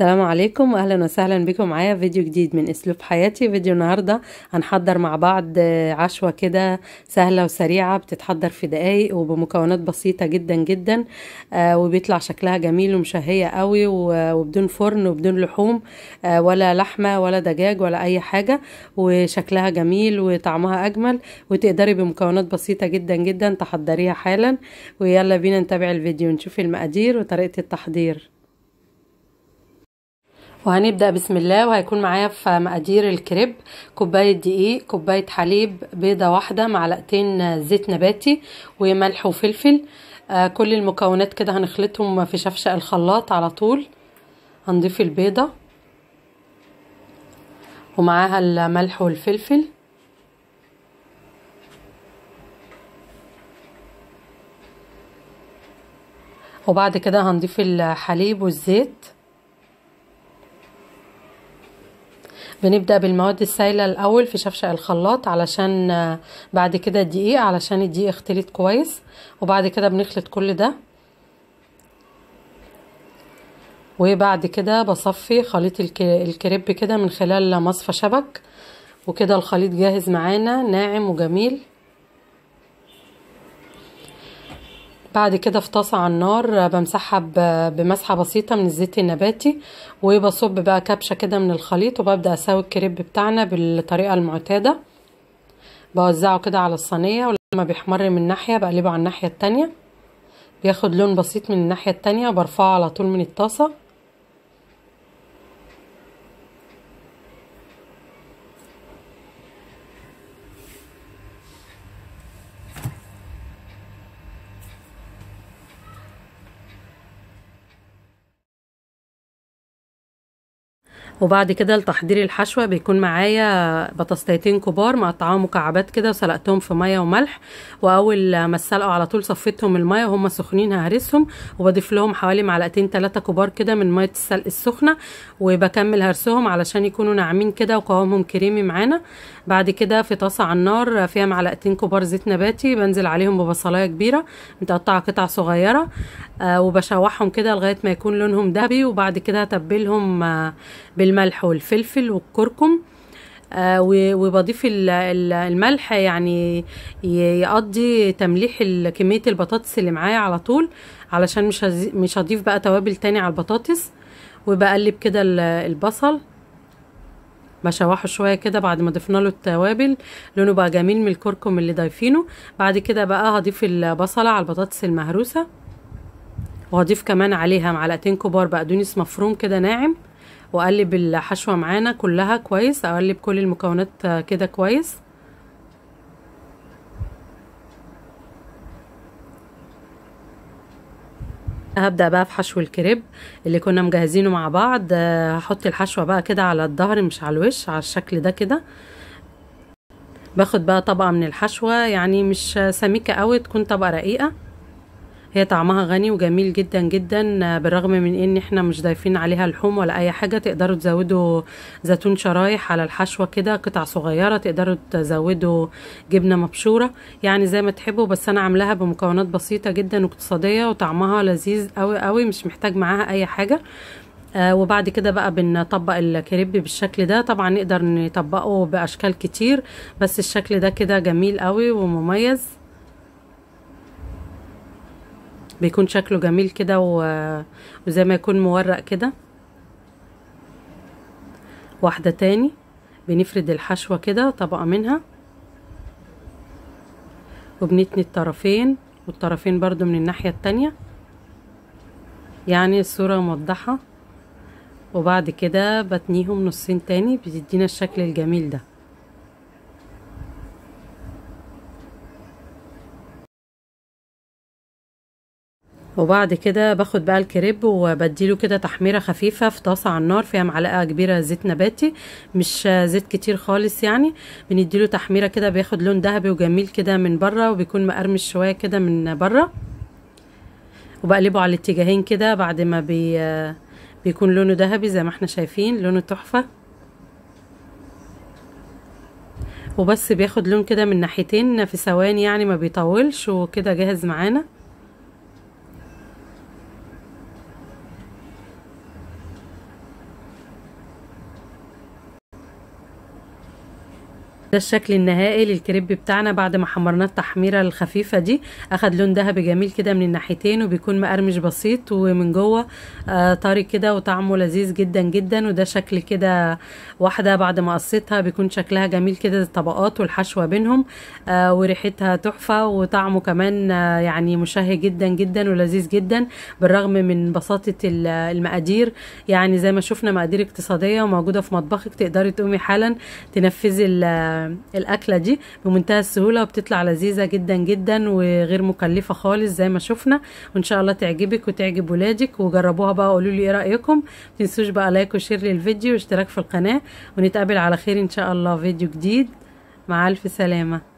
السلام عليكم واهلا وسهلا بكم معايا فيديو جديد من اسلوب حياتي فيديو النهارده هنحضر مع بعض عشوه كده سهله وسريعه بتتحضر في دقايق وبمكونات بسيطه جدا جدا آه وبيطلع شكلها جميل ومشهيه قوي وبدون فرن وبدون لحوم آه ولا لحمه ولا دجاج ولا اي حاجه وشكلها جميل وطعمها اجمل وتقدري بمكونات بسيطه جدا جدا تحضريها حالا ويلا بينا نتابع الفيديو نشوف المقادير وطريقه التحضير وهنبدأ بسم الله وهيكون معايا في مقادير الكريب كوباية دقيق كوباية حليب بيضة واحدة معلقتين زيت نباتي وملح وفلفل آه كل المكونات كده هنخلطهم في شفشق الخلاط على طول هنضيف البيضة ومعاها الملح والفلفل وبعد كده هنضيف الحليب والزيت بنبدأ بالمواد السائلة الأول في شفشق الخلاط علشان آه، بعد كده الدقيق علشان الدقيق اختلط كويس وبعد كده بنخلط كل ده وبعد كده بصفي خليط الكريب كده من خلال مصفى شبك وكده الخليط جاهز معانا ناعم وجميل بعد كده في طاسة على النار بمسحها بمسحة بسيطة من الزيت النباتي وبصب بقى كبشة كده من الخليط وببدأ أساوي الكريب بتاعنا بالطريقة المعتادة بوزعه كده على الصينية ولما بيحمر من ناحية بقلبه على الناحية التانية بياخد لون بسيط من الناحية التانية وبرفعه على طول من الطاسة وبعد كده لتحضير الحشوة بيكون معايا بطاطسيتين كبار مقطعاهم مكعبات كده وسلقتهم في مية وملح واول ما اتسلقوا على طول صفيتهم المية وهم سخنين ههرسهم وبضيف لهم حوالي معلقتين ثلاثة كبار كده من مية السلق السخنة وبكمل هرسهم علشان يكونوا ناعمين كده وقوامهم كريمي معانا بعد كده في طاسة على النار فيها معلقتين كبار زيت نباتي بنزل عليهم ببصلاية كبيرة متقطعة قطع صغيرة آه وبشوحهم كده لغاية ما يكون لونهم دهبي وبعد كده هتبلهم آه بال الملح والفلفل والكركم آه، وبضيف الملح يعني يقضي تمليح كميه البطاطس اللي معايا على طول علشان مش مش هضيف بقى توابل تاني على البطاطس وبقلب كده البصل بشوحه شويه كده بعد ما ضفنا له التوابل لونه بقى جميل من الكركم اللي ضايفينه بعد كده بقى هضيف البصله على البطاطس المهروسه وهضيف كمان عليها معلقتين كبار بقدونس مفروم كده ناعم واقلب الحشوه معانا كلها كويس اقلب كل المكونات كده كويس هبدأ بقى في حشو الكريب اللي كنا مجهزينه مع بعض هحط الحشوة بقى كده على الظهر مش على الوش على الشكل ده كده باخد بقى طبقة من الحشوة يعني مش سميكة قوي تكون طبقة رقيقة هي طعمها غني وجميل جدا جدا بالرغم من ان احنا مش ضايفين عليها لحوم ولا اي حاجه تقدروا تزودوا زيتون شرايح على الحشوه كده قطع صغيره تقدروا تزودوا جبنه مبشوره يعني زي ما تحبوا بس انا عاملاها بمكونات بسيطه جدا واقتصاديه وطعمها لذيذ قوي قوي مش محتاج معاها اي حاجه آه وبعد كده بقى بنطبق الكريب بالشكل ده طبعا نقدر نطبقه باشكال كتير بس الشكل ده كده جميل قوي ومميز بيكون شكله جميل كده وزي ما يكون مورق كده واحدة تاني بنفرد الحشوة كده طبقة منها وبنتني الطرفين والطرفين برضو من الناحية التانية يعني الصورة موضحة وبعد كده بتنيهم نصين تاني بتدينا الشكل الجميل ده وبعد كده باخد بقى الكريب وبديله كده تحميرة خفيفة في طاسة على النار فيها معلقة كبيرة زيت نباتي مش زيت كتير خالص يعني بنديله تحميرة كده بياخد لون ذهبي وجميل كده من بره وبيكون مقرمش شوية كده من بره وبقلبه على الاتجاهين كده بعد ما بي بيكون لونه ذهبي زي ما احنا شايفين لونه تحفة وبس بياخد لون كده من ناحيتين في ثواني يعني ما بيطولش وكده جاهز معانا ده الشكل النهائي للكريب بتاعنا بعد ما حمرناه التحميره الخفيفه دي اخد لون ذهبي جميل كده من الناحيتين وبيكون مقرمش بسيط ومن جوه آه طري كده وطعمه لذيذ جدا جدا وده شكل كده واحده بعد ما قصيتها بيكون شكلها جميل كده الطبقات والحشوه بينهم آه وريحتها تحفه وطعمه كمان آه يعني مشهي جدا جدا ولذيذ جدا بالرغم من بساطه المقادير يعني زي ما شفنا مقادير اقتصاديه وموجوده في مطبخك تقدري تقومي حالا تنفذي الاكله دي بمنتهى السهوله وبتطلع لذيذه جدا جدا وغير مكلفه خالص زي ما شفنا وان شاء الله تعجبك وتعجب ولادك وجربوها بقى قولوا لي ايه رايكم ما تنسوش بقى لايك وشير للفيديو واشتراك في القناه ونتقابل على خير ان شاء الله فيديو جديد مع الف سلامه